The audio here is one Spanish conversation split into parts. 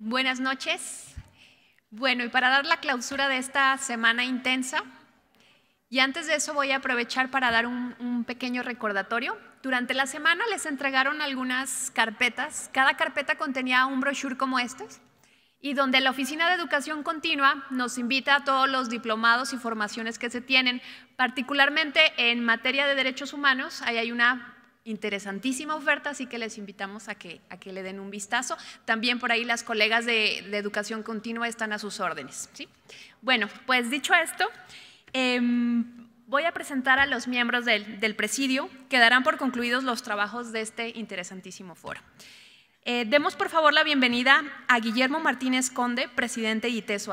Buenas noches. Bueno, y para dar la clausura de esta semana intensa, y antes de eso voy a aprovechar para dar un, pequeño recordatorio. Durante la semana les entregaron algunas carpetas. Cada carpeta contenía un brochure como este, y donde la Oficina de Educación Continua nos invita a todos los diplomados y formaciones que se tienen, particularmente en materia de derechos humanos. Ahí hay una interesantísima oferta, así que les invitamos a que, a que le den un vistazo. También por ahí las colegas de, educación continua están a sus órdenes. ¿sí? Bueno, pues dicho esto, em, voy a presentar a los miembros del, presidio que darán por concluidos los trabajos de este interesantísimo foro. Eh, demos por favor la bienvenida a Guillermo Martínez Conde, presidente de ITESO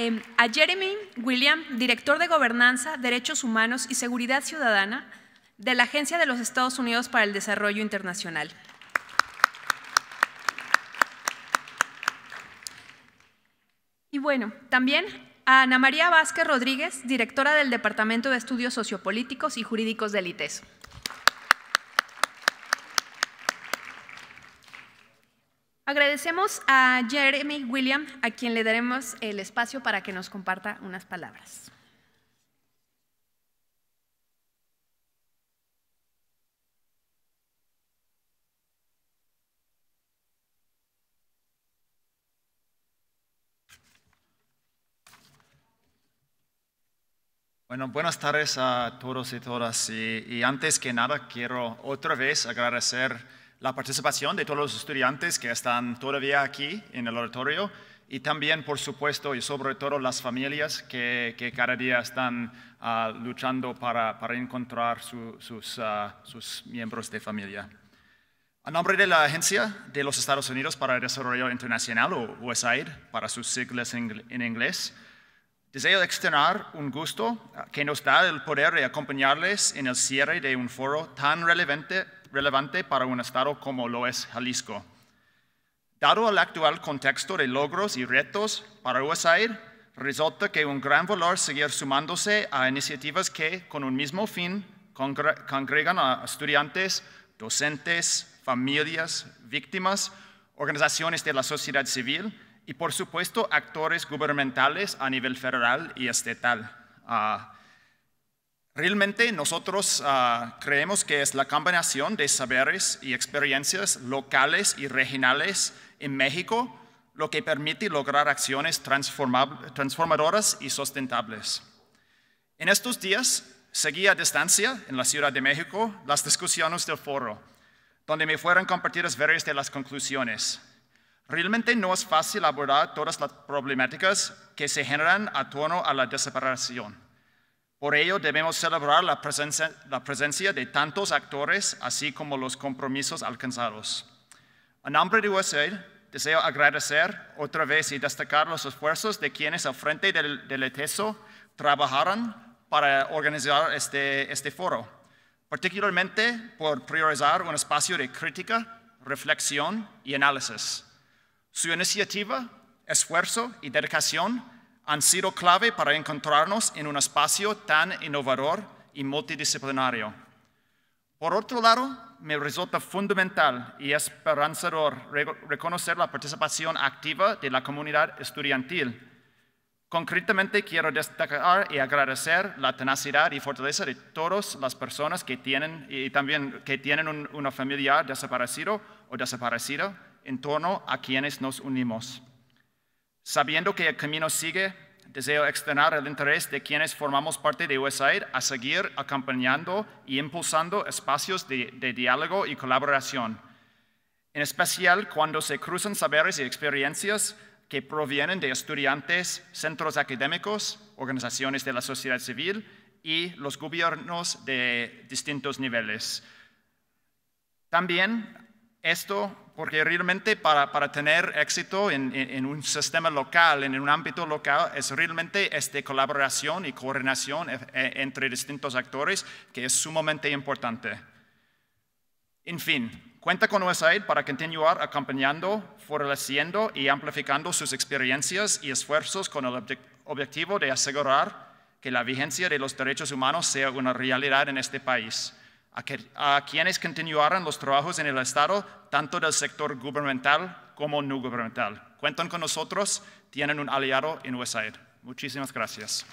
Em, a Jeremy William, director de Gobernanza, Derechos Humanos y Seguridad Ciudadana de la Agencia de los Estados Unidos para el Desarrollo Internacional. Y bueno, también a Ana María Vázquez Rodríguez, directora del Departamento de Estudios Sociopolíticos y Jurídicos del ITESO. Agradecemos a Jeremy William, a quien le daremos el espacio para que nos comparta unas palabras. Bueno, buenas tardes a todos y todas. Y, antes que nada, quiero otra vez agradecer la participación de todos los estudiantes que están todavía aquí en el oratorio y también, por supuesto, y sobre todo las familias que, cada día están ah, luchando para, encontrar sus, ah, sus, miembros de familia. A nombre de la Agencia de los Estados Unidos para el Desarrollo Internacional, o USAID, para sus siglas en, en inglés, deseo externar un gusto que nos da el poder de acompañarles en el cierre de un foro tan relevante relevante para un estado como lo es Jalisco. Dado el actual contexto de logros y retos para USAID, resulta que un gran valor seguir sumándose a iniciativas que, con un mismo fin, congregan a estudiantes, docentes, familias, víctimas, organizaciones de la sociedad civil y, por supuesto, actores gubernamentales a nivel federal y estatal. Ah, Realmente nosotros ah, creemos que es la combinación de saberes y experiencias locales y regionales en México lo que permite lograr acciones transformadoras y sustentables. En estos días seguí a distancia en la Ciudad de México las discusiones del foro, donde me fueron compartidas varias de las conclusiones. Realmente no es fácil abordar todas las problemáticas que se generan a torno a la desaparición por ello debemos celebrar la presencia, de tantos actores, así como los compromisos alcanzados. A nombre de USAID, deseo agradecer otra vez y destacar los esfuerzos de quienes al frente del, ETESO e trabajaron para organizar este, este foro, particularmente por priorizar un espacio de crítica, reflexión y análisis. Su iniciativa, esfuerzo y dedicación han sido clave para encontrarnos en un espacio tan innovador y multidisciplinario. Por otro lado, me resulta fundamental y esperanzador reconocer la participación activa de la comunidad estudiantil. Concretamente quiero destacar y agradecer la tenacidad y fortaleza de todas las personas que tienen y también que tienen una familia desaparecido o desaparecida en torno a quienes nos unimos. Sabiendo que el camino sigue, deseo externar el interés de quienes formamos parte de USAID a seguir acompañando y impulsando espacios de, de diálogo y colaboración, en especial cuando se cruzan saberes y experiencias que provienen de estudiantes, centros académicos, organizaciones de la sociedad civil y los gobiernos de distintos niveles. También esto porque realmente para, tener éxito en, en, un sistema local, en un ámbito local, es realmente esta colaboración y coordinación eh, eh, entre distintos actores que es sumamente importante. En fin, cuenta con USAID para continuar acompañando, fortaleciendo y amplificando sus experiencias y esfuerzos con el objetivo de asegurar que la vigencia de los derechos humanos sea una realidad en este país a, quienes continuarán los trabajos en el Estado, tanto del sector gubernamental como no gubernamental. Cuentan con nosotros, tienen un aliado en USAID. Muchísimas gracias.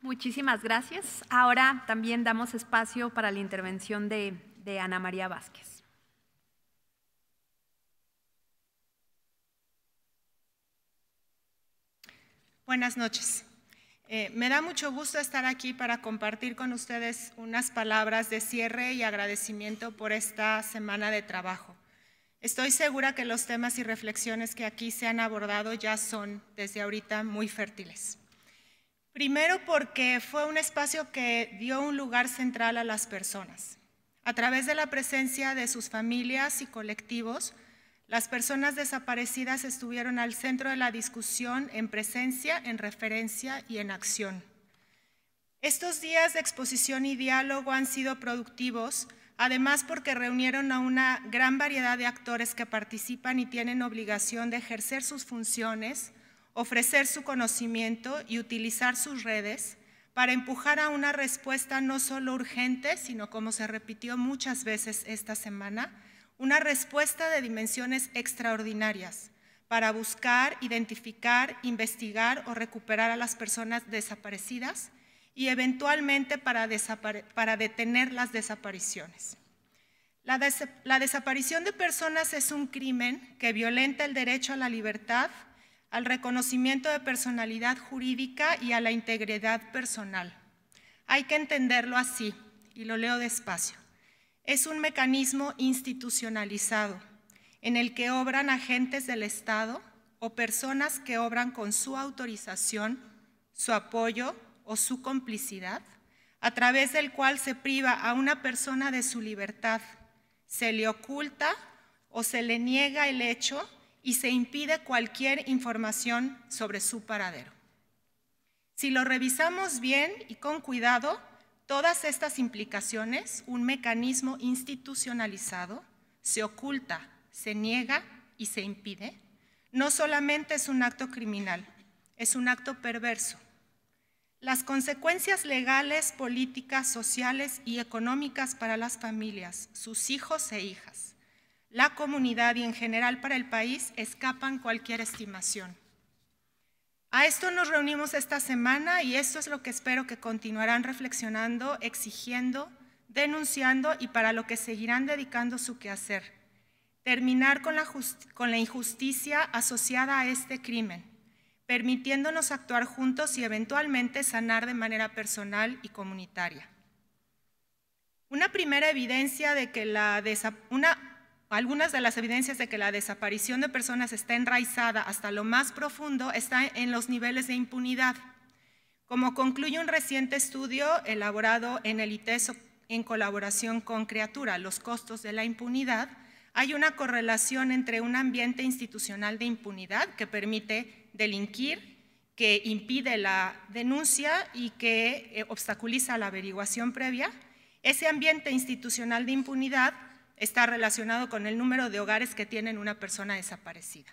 Muchísimas gracias. Ahora también damos espacio para la intervención de, de Ana María Vázquez. Buenas noches. Eh, me da mucho gusto estar aquí para compartir con ustedes unas palabras de cierre y agradecimiento por esta semana de trabajo. Estoy segura que los temas y reflexiones que aquí se han abordado ya son desde ahorita muy fértiles. Primero porque fue un espacio que dio un lugar central a las personas. A través de la presencia de sus familias y colectivos, las personas desaparecidas estuvieron al centro de la discusión en presencia, en referencia y en acción. Estos días de exposición y diálogo han sido productivos, además porque reunieron a una gran variedad de actores que participan y tienen obligación de ejercer sus funciones, ofrecer su conocimiento y utilizar sus redes para empujar a una respuesta no solo urgente, sino como se repitió muchas veces esta semana, una respuesta de dimensiones extraordinarias para buscar, identificar, investigar o recuperar a las personas desaparecidas y eventualmente para, detener las desapariciones. la desaparición de personas es un crimen que violenta el derecho a la libertad, al reconocimiento de personalidad jurídica y a la integridad personal. Hay que entenderlo así, y lo leo despacio. Es un mecanismo institucionalizado en el que obran agentes del Estado o personas que obran con su autorización, su apoyo o su complicidad, a través del cual se priva a una persona de su libertad, se le oculta o se le niega el hecho y se impide cualquier información sobre su paradero. Si lo revisamos bien y con cuidado, todas estas implicaciones, un mecanismo institucionalizado se oculta, se niega y se impide, no solamente es un acto criminal, es un acto perverso. Las consecuencias legales, políticas, sociales y económicas para las familias, sus hijos e hijas, la comunidad y en general para el país escapan cualquier estimación. A esto nos reunimos esta semana y esto es lo que espero que continuarán reflexionando, exigiendo, denunciando y para lo que seguirán dedicando su quehacer. Terminar con la, injusticia asociada a este crimen, permitiéndonos actuar juntos y eventualmente sanar de manera personal y comunitaria. Una primera evidencia de que la, una, algunas de las evidencias de que la desaparición de personas está enraizada hasta lo más profundo está en los niveles de impunidad. Como concluye un reciente estudio elaborado en el ITESO en colaboración con Criatura, los costos de la impunidad, hay una correlación entre un ambiente institucional de impunidad que permite delinquir, que impide la denuncia y que eh, obstaculiza la averiguación previa. Ese ambiente institucional de impunidad está relacionado con el número de hogares que tienen una persona desaparecida.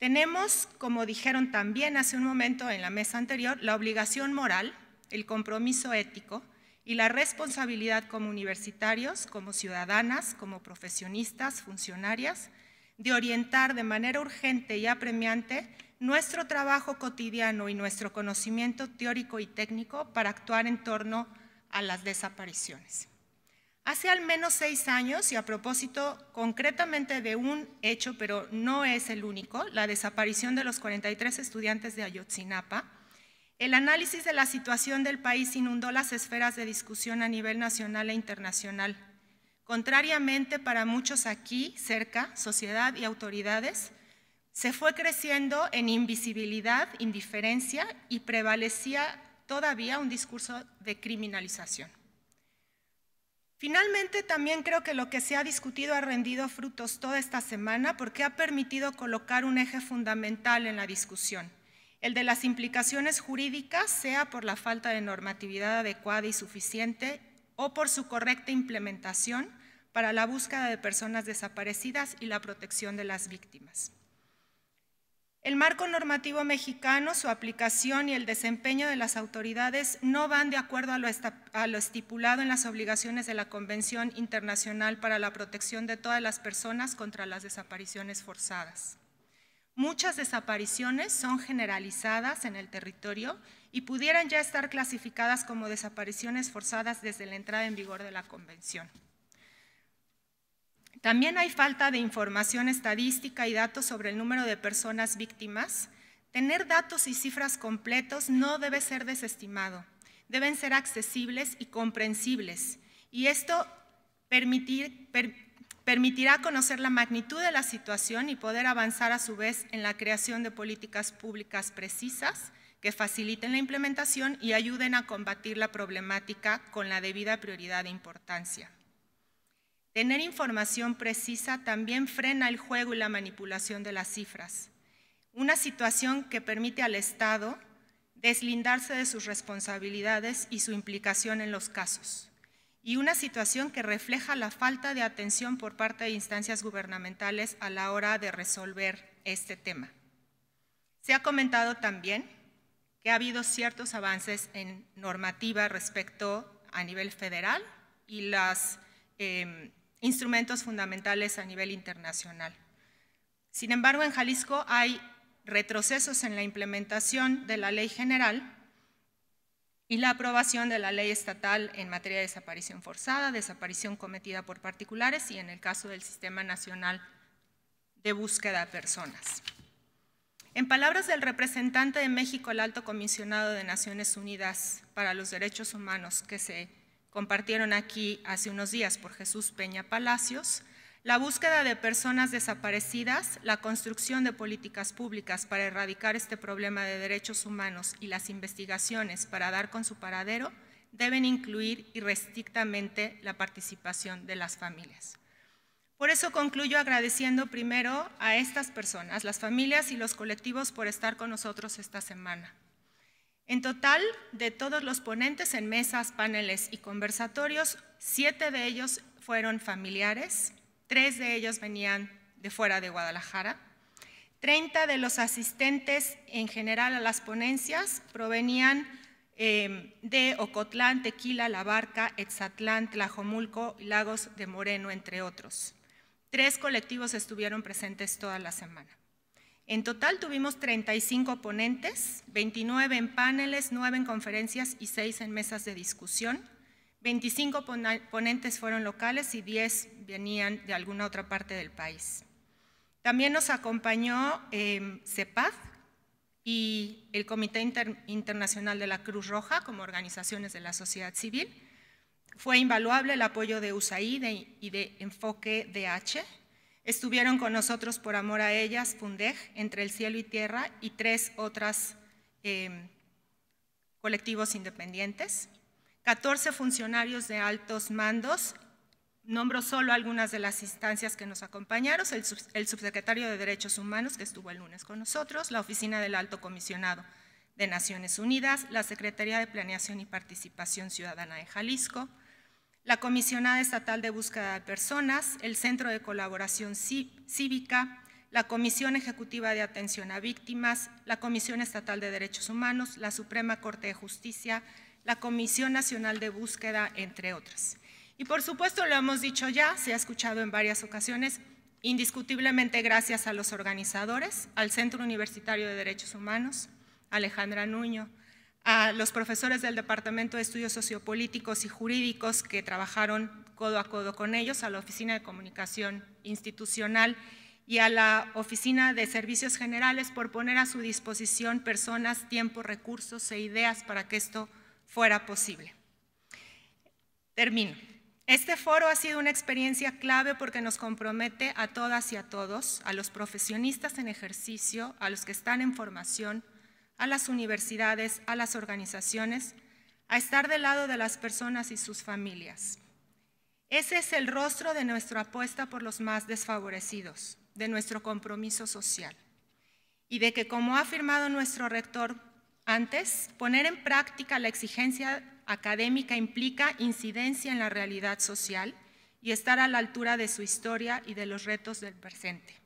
Tenemos, como dijeron también hace un momento en la mesa anterior, la obligación moral, el compromiso ético y la responsabilidad como universitarios, como ciudadanas, como profesionistas, funcionarias, de orientar de manera urgente y apremiante nuestro trabajo cotidiano y nuestro conocimiento teórico y técnico para actuar en torno a las desapariciones. Hace al menos seis años, y a propósito concretamente de un hecho, pero no es el único, la desaparición de los 43 estudiantes de Ayotzinapa, el análisis de la situación del país inundó las esferas de discusión a nivel nacional e internacional. Contrariamente para muchos aquí, cerca, sociedad y autoridades, se fue creciendo en invisibilidad, indiferencia y prevalecía todavía un discurso de criminalización. Finalmente, también creo que lo que se ha discutido ha rendido frutos toda esta semana porque ha permitido colocar un eje fundamental en la discusión, el de las implicaciones jurídicas, sea por la falta de normatividad adecuada y suficiente o por su correcta implementación para la búsqueda de personas desaparecidas y la protección de las víctimas. El marco normativo mexicano, su aplicación y el desempeño de las autoridades no van de acuerdo a lo, estipulado en las obligaciones de la Convención Internacional para la Protección de todas las personas contra las desapariciones forzadas. Muchas desapariciones son generalizadas en el territorio y pudieran ya estar clasificadas como desapariciones forzadas desde la entrada en vigor de la Convención. También hay falta de información estadística y datos sobre el número de personas víctimas. Tener datos y cifras completos no debe ser desestimado. Deben ser accesibles y comprensibles. Y esto permitirá conocer la magnitud de la situación y poder avanzar a su vez en la creación de políticas públicas precisas que faciliten la implementación y ayuden a combatir la problemática con la debida prioridad e importancia. Tener información precisa también frena el juego y la manipulación de las cifras, una situación que permite al Estado deslindarse de sus responsabilidades y su implicación en los casos, y una situación que refleja la falta de atención por parte de instancias gubernamentales a la hora de resolver este tema. Se ha comentado también que ha habido ciertos avances en normativa respecto a nivel federal y las em, instrumentos fundamentales a nivel internacional. Sin embargo, en Jalisco hay retrocesos en la implementación de la ley general y la aprobación de la ley estatal en materia de desaparición forzada, desaparición cometida por particulares y en el caso del Sistema Nacional de Búsqueda de Personas. En palabras del representante de México, el alto comisionado de Naciones Unidas para los Derechos Humanos, que se compartieron aquí hace unos días por Jesús Peña Palacios, la búsqueda de personas desaparecidas, la construcción de políticas públicas para erradicar este problema de derechos humanos y las investigaciones para dar con su paradero deben incluir irrestrictamente la participación de las familias. Por eso concluyo agradeciendo primero a estas personas, las familias y los colectivos por estar con nosotros esta semana. En total, de todos los ponentes en mesas, paneles y conversatorios, siete de ellos fueron familiares, tres de ellos venían de fuera de Guadalajara, 30 de los asistentes en general a las ponencias provenían em, de Ocotlán, Tequila, La Barca, Exatlán, Tlajomulco, Lagos de Moreno, entre otros. Tres colectivos estuvieron presentes toda la semana. En total tuvimos 35 ponentes, 29 en paneles, 9 en conferencias y 6 en mesas de discusión. 25 ponentes fueron locales y 10 venían de alguna otra parte del país. También nos acompañó em, CEPAD y el Comité Internacional de la Cruz Roja como organizaciones de la sociedad civil. Fue invaluable el apoyo de USAID y de Enfoque DH Estuvieron con nosotros por amor a ellas, Fundej, Entre el Cielo y Tierra y tres otras em, colectivos independientes. 14 funcionarios de altos mandos, nombro solo algunas de las instancias que nos acompañaron, el, el subsecretario de Derechos Humanos que estuvo el lunes con nosotros, la Oficina del Alto Comisionado de Naciones Unidas, la Secretaría de Planeación y Participación Ciudadana de Jalisco, la Comisionada Estatal de Búsqueda de Personas, el Centro de Colaboración Cívica, la Comisión Ejecutiva de Atención a Víctimas, la Comisión Estatal de Derechos Humanos, la Suprema Corte de Justicia, la Comisión Nacional de Búsqueda, entre otras. Y por supuesto, lo hemos dicho ya, se ha escuchado en varias ocasiones, indiscutiblemente gracias a los organizadores, al Centro Universitario de Derechos Humanos, Alejandra Nuño, a los profesores del Departamento de Estudios Sociopolíticos y Jurídicos que trabajaron codo a codo con ellos, a la Oficina de Comunicación Institucional y a la Oficina de Servicios Generales por poner a su disposición personas, tiempo, recursos e ideas para que esto fuera posible. Termino. Este foro ha sido una experiencia clave porque nos compromete a todas y a todos, a los profesionistas en ejercicio, a los que están en formación, a las universidades, a las organizaciones, a estar del lado de las personas y sus familias. Ese es el rostro de nuestra apuesta por los más desfavorecidos, de nuestro compromiso social y de que, como ha afirmado nuestro rector antes, poner en práctica la exigencia académica implica incidencia en la realidad social y estar a la altura de su historia y de los retos del presente,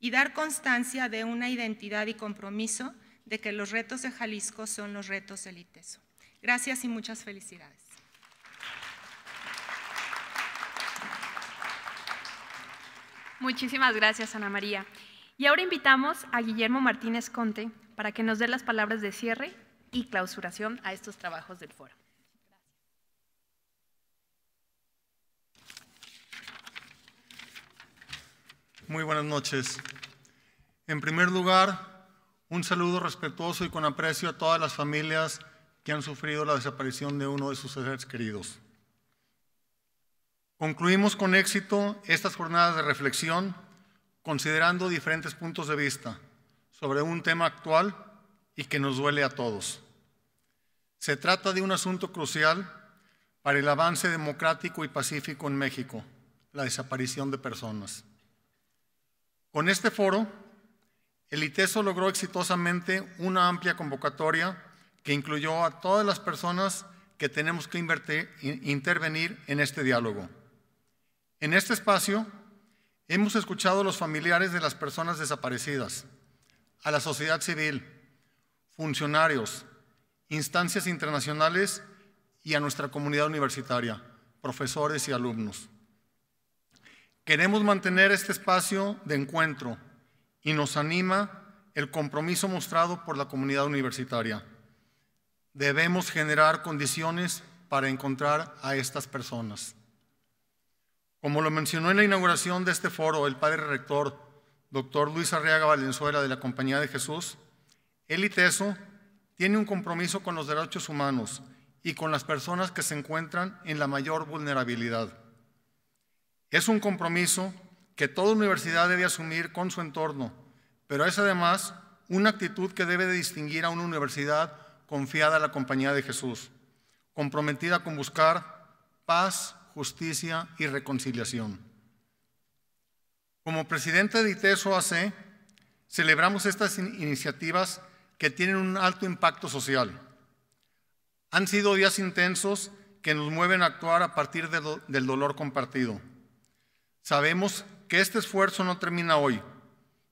y dar constancia de una identidad y compromiso de que los retos de Jalisco son los retos del ITESO. Gracias y muchas felicidades. Muchísimas gracias, Ana María. Y ahora invitamos a Guillermo Martínez Conte para que nos dé las palabras de cierre y clausuración a estos trabajos del foro. Muy buenas noches. En primer lugar, un saludo respetuoso y con aprecio a todas las familias que han sufrido la desaparición de uno de sus seres queridos. Concluimos con éxito estas jornadas de reflexión considerando diferentes puntos de vista sobre un tema actual y que nos duele a todos. Se trata de un asunto crucial para el avance democrático y pacífico en México, la desaparición de personas. Con este foro el ITESO logró exitosamente una amplia convocatoria que incluyó a todas las personas que tenemos que intervenir en este diálogo. En este espacio hemos escuchado a los familiares de las personas desaparecidas, a la sociedad civil, funcionarios, instancias internacionales y a nuestra comunidad universitaria, profesores y alumnos. Queremos mantener este espacio de encuentro y nos anima el compromiso mostrado por la comunidad universitaria. Debemos generar condiciones para encontrar a estas personas. Como lo mencionó en la inauguración de este foro el padre rector, doctor Luis Arriaga Valenzuela de la Compañía de Jesús, el tiene un compromiso con los derechos humanos y con las personas que se encuentran en la mayor vulnerabilidad. Es un compromiso que toda universidad debe asumir con su entorno, pero es además una actitud que debe distinguir a una universidad confiada a la compañía de Jesús, comprometida con buscar paz, justicia y reconciliación. Como presidente de ITESO celebramos estas iniciativas que tienen un alto impacto social. Han sido días intensos que nos mueven a actuar a partir del dolor compartido. Sabemos que este esfuerzo no termina hoy.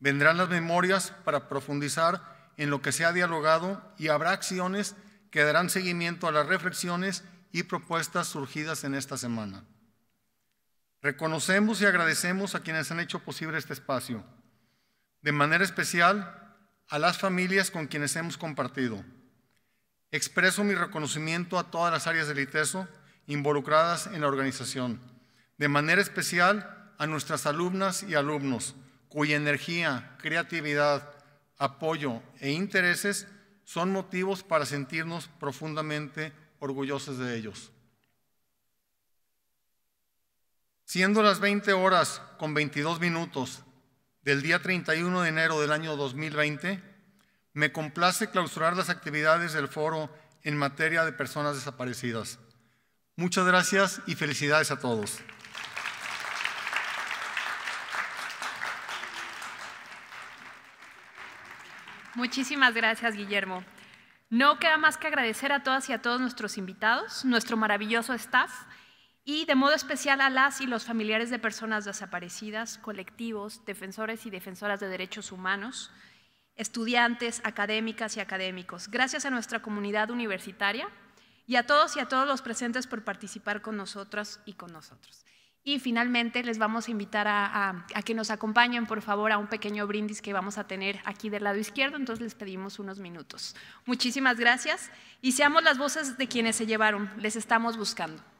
Vendrán las memorias para profundizar en lo que se ha dialogado y habrá acciones que darán seguimiento a las reflexiones y propuestas surgidas en esta semana. Reconocemos y agradecemos a quienes han hecho posible este espacio, de manera especial a las familias con quienes hemos compartido. Expreso mi reconocimiento a todas las áreas del ITESO involucradas en la organización, de manera especial a nuestras alumnas y alumnos, cuya energía, creatividad, apoyo e intereses son motivos para sentirnos profundamente orgullosos de ellos. Siendo las 20 horas con 22 minutos del día 31 de enero del año 2020, me complace clausurar las actividades del foro en materia de personas desaparecidas. Muchas gracias y felicidades a todos. Muchísimas gracias, Guillermo. No queda más que agradecer a todas y a todos nuestros invitados, nuestro maravilloso staff y de modo especial a las y los familiares de personas desaparecidas, colectivos, defensores y defensoras de derechos humanos, estudiantes, académicas y académicos. Gracias a nuestra comunidad universitaria y a todos y a todos los presentes por participar con nosotras y con nosotros. Y finalmente les vamos a invitar a, que nos acompañen, por favor, a un pequeño brindis que vamos a tener aquí del lado izquierdo, entonces les pedimos unos minutos. Muchísimas gracias y seamos las voces de quienes se llevaron, les estamos buscando.